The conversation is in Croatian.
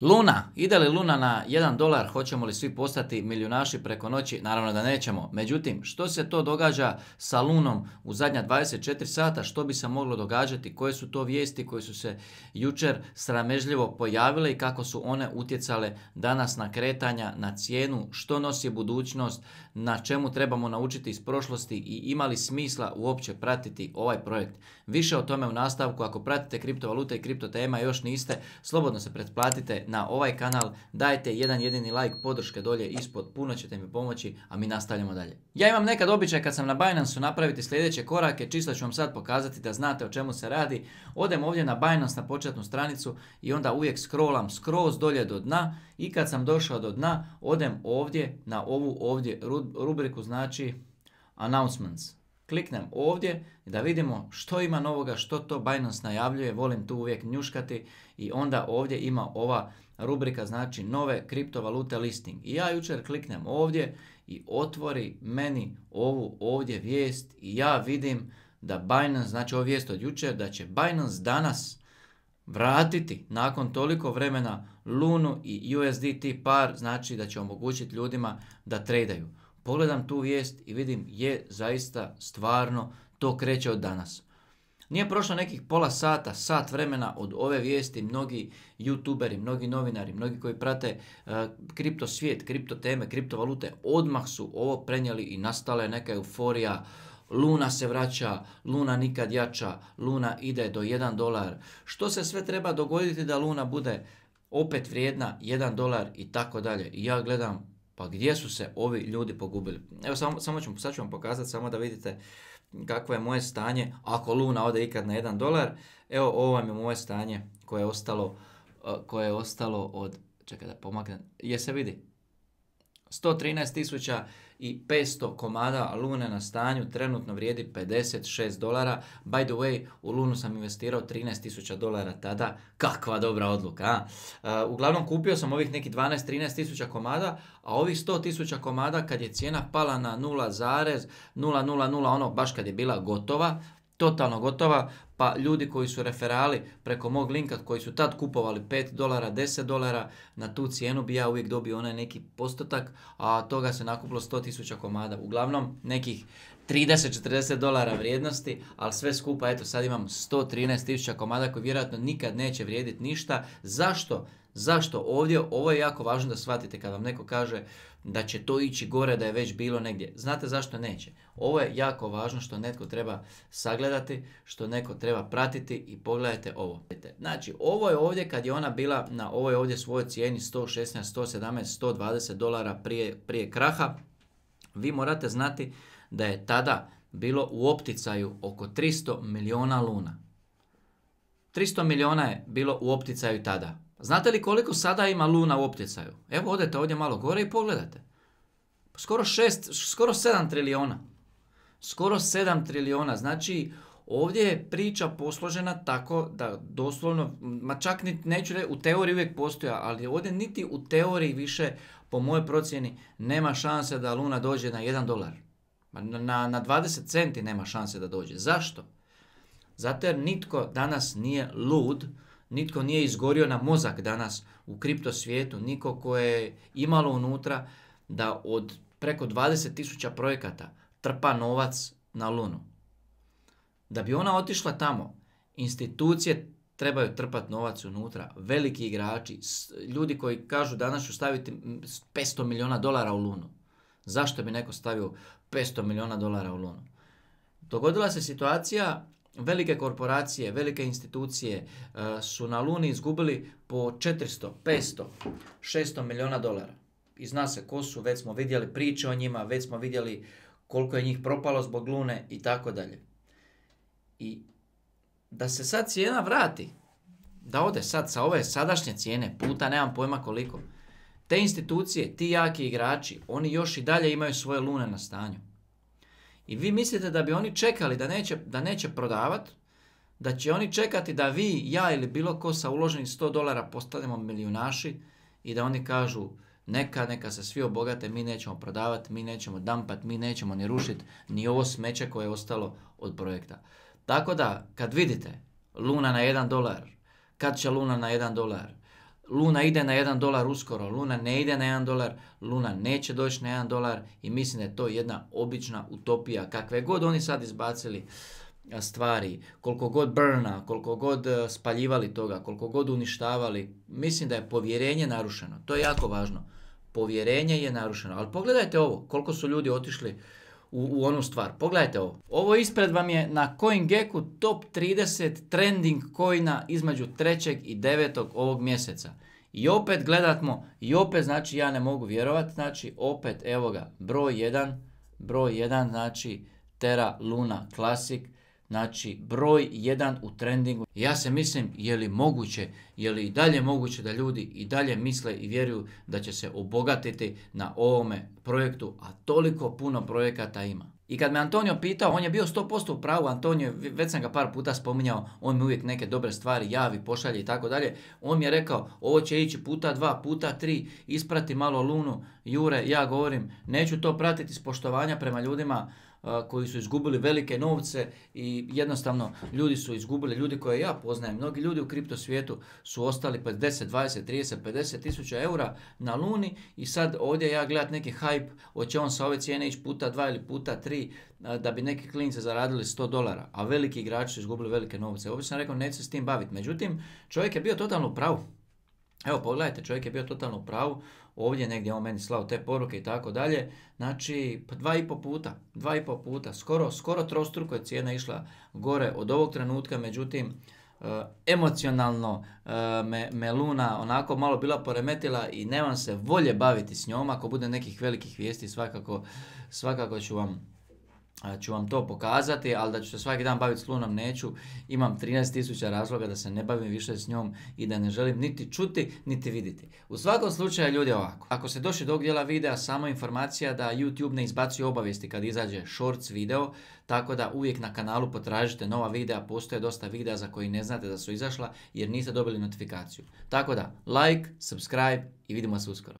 Luna, ide li Luna na 1 dolar, hoćemo li svi postati milijunaši preko noći? Naravno da nećemo. Međutim, što se to događa sa Lunom u zadnja 24 sata? Što bi se moglo događati? Koje su to vijesti koje su se jučer sramežljivo pojavile i kako su one utjecale danas na kretanja, na cijenu, što nosi budućnost, na čemu trebamo naučiti iz prošlosti i ima li smisla uopće pratiti ovaj projekt? Više o tome u nastavku. Ako pratite kriptovalute i kriptotema još niste, slobodno se pretplatite na ovaj kanal, dajte jedan jedini like podrške dolje ispod, puno ćete mi pomoći, a mi nastavljamo dalje. Ja imam nekad običaj kad sam na Binance napraviti sljedeće korake, čisto ću vam sad pokazati da znate o čemu se radi. Odem ovdje na Binance na početnu stranicu i onda uvijek scrollam skroz dolje do dna i kad sam došao do dna, odem ovdje na ovu ovdje rubriku, znači announcements. Kliknem ovdje da vidimo što ima novoga, što to Binance najavljuje, volim tu uvijek njuškati i onda ovdje ima ova rubrika znači nove kriptovalute listing. I ja jučer kliknem ovdje i otvori meni ovu ovdje vijest i ja vidim da Binance, znači ovo vijest od jučer, da će Binance danas vratiti nakon toliko vremena Lunu i USDT par, znači da će omogućiti ljudima da tradaju pogledam tu vijest i vidim je zaista stvarno to kreće od danas. Nije prošlo nekih pola sata, sat vremena od ove vijesti, mnogi youtuberi, mnogi novinari, mnogi koji prate e, kripto svijet, kripto teme, kriptovalute, odmah su ovo prenijeli i nastala je neka euforija, Luna se vraća, Luna nikad jača, Luna ide do 1 dolar. Što se sve treba dogoditi da Luna bude opet vrijedna 1 dolar i tako dalje. I ja gledam pa gdje su se ovi ljudi pogubili? Evo, samo, ću, vam pokazati, samo da vidite kakvo je moje stanje. Ako Luna ode ikad na 1 dolar, evo ovo vam je moje stanje koje je ostalo, eh, koje je ostalo od, čekaj da pomaknem, je se vidi, 113.500 komada Lune na stanju trenutno vrijedi 56 dolara. By the way, u Lunu sam investirao 13.000 dolara tada. Kakva dobra odluka, a? E, uglavnom kupio sam ovih nekih 12-13.000 komada, a ovih 100.000 komada kad je cijena pala na 0,000, ono baš kad je bila gotova, totalno gotova, pa ljudi koji su referali preko mog linka koji su tad kupovali 5 dolara, 10 dolara, na tu cijenu bi ja uvijek dobio onaj neki postotak, a toga se nakupilo 100.000 komada. Uglavnom nekih 30-40 dolara vrijednosti, ali sve skupa, eto sad imam 113.000 komada koji vjerojatno nikad neće vrijediti ništa. Zašto? Zašto? Ovdje, ovo je jako važno da shvatite kad vam neko kaže da će to ići gore, da je već bilo negdje. Znate zašto neće? Ovo je jako važno što netko treba sagledati, što netko treba treba pratiti i pogledajte ovo. Znači, ovo je ovdje kad je ona bila na ovoj ovdje svojoj cijeni 116, 117, 120 dolara prije, prije kraha, vi morate znati da je tada bilo u opticaju oko 300 milijuna luna. 300 milijuna je bilo u opticaju tada. Znate li koliko sada ima luna u opticaju? Evo odete ovdje malo gore i pogledate. Skoro, šest, skoro 7 trilijona. Skoro 7 trilijona. Znači Ovdje je priča posložena tako da doslovno, ma čak ni, neću reći, u teoriji uvijek postoja, ali ovdje niti u teoriji više, po mojoj procjeni, nema šanse da Luna dođe na 1 dolar. Na, na 20 centi nema šanse da dođe. Zašto? Zato jer nitko danas nije lud, nitko nije izgorio na mozak danas u kripto svijetu, niko koje je imalo unutra da od preko 20.000 projekata trpa novac na Lunu. Da bi ona otišla tamo, institucije trebaju trpat novac unutra, veliki igrači, ljudi koji kažu danas ću staviti 500 milijuna dolara u Lunu. Zašto bi neko stavio 500 milijuna dolara u Lunu? Dogodila se situacija, velike korporacije, velike institucije e, su na Luni izgubili po 400, 500, 600 milijuna dolara. I zna se ko su, već smo vidjeli priče o njima, već smo vidjeli koliko je njih propalo zbog Lune i tako dalje. I da se sad cijena vrati, da ode sad sa ove sadašnje cijene, puta nemam pojma koliko, te institucije, ti jaki igrači, oni još i dalje imaju svoje lune na stanju. I vi mislite da bi oni čekali da neće, da neće prodavat, da će oni čekati da vi, ja ili bilo ko sa uloženih 100 dolara postanemo milijunaši i da oni kažu neka, neka se svi obogate, mi nećemo prodavati, mi nećemo dampat, mi nećemo ni rušiti ni ovo smeće koje je ostalo od projekta. Tako da, kad vidite Luna na 1 dolar, kad će Luna na 1 dolar, Luna ide na 1 dolar uskoro, Luna ne ide na jedan dolar, Luna neće doći na jedan dolar i mislim da je to jedna obična utopija. Kakve god oni sad izbacili stvari, koliko god brna, koliko god e, spaljivali toga, koliko god uništavali, mislim da je povjerenje narušeno. To je jako važno. Povjerenje je narušeno. Ali pogledajte ovo, koliko su ljudi otišli u, u onu stvar. Pogledajte ovo. Ovo ispred vam je na CoinGecku top 30 trending coina između 3. i 9. ovog mjeseca. I opet gledatmo, i opet znači ja ne mogu vjerovati, znači opet evo ga, broj 1, broj 1 znači Terra Luna Classic, Znači, broj jedan u trendingu. Ja se mislim, je li moguće, je li i dalje moguće da ljudi i dalje misle i vjeruju da će se obogatiti na ovome projektu, a toliko puno projekata ima. I kad me Antonio pitao, on je bio 100% u pravu, Antonio, već sam ga par puta spominjao, on mi uvijek neke dobre stvari javi, pošalje i tako dalje. On mi je rekao, ovo će ići puta dva, puta tri, isprati malo Lunu, Jure, ja govorim, neću to pratiti s poštovanja prema ljudima koji su izgubili velike novce i jednostavno ljudi su izgubili, ljudi koje ja poznajem, mnogi ljudi u kripto svijetu su ostali pa 10, 20, 30, 50 tisuća eura na luni i sad ovdje ja gledat neki hype, hoće on sa ove cijene ići puta dva ili puta tri da bi neke klinice zaradili 100 dolara, a veliki igrači su izgubili velike novce. Ovdje sam rekao neću se s tim baviti. Međutim, čovjek je bio totalno pravu. Evo pogledajte, čovjek je bio totalno pravu, ovdje negdje on meni slao te poruke i tako dalje. Znači, pa dva i po puta, dva i po puta, skoro, skoro trostruko je cijena išla gore od ovog trenutka, međutim, eh, emocionalno eh, me, Luna onako malo bila poremetila i nemam se volje baviti s njom, ako bude nekih velikih vijesti svakako, svakako ću vam ću vam to pokazati, ali da ću se svaki dan baviti s neću. Imam 13.000 razloga da se ne bavim više s njom i da ne želim niti čuti, niti vidjeti. U svakom slučaju ljudi ovako. Ako se došli do ovog dijela videa, samo informacija da YouTube ne izbaci obavijesti kad izađe shorts video, tako da uvijek na kanalu potražite nova videa, postoje dosta videa za koji ne znate da su izašla jer niste dobili notifikaciju. Tako da, like, subscribe i vidimo se uskoro.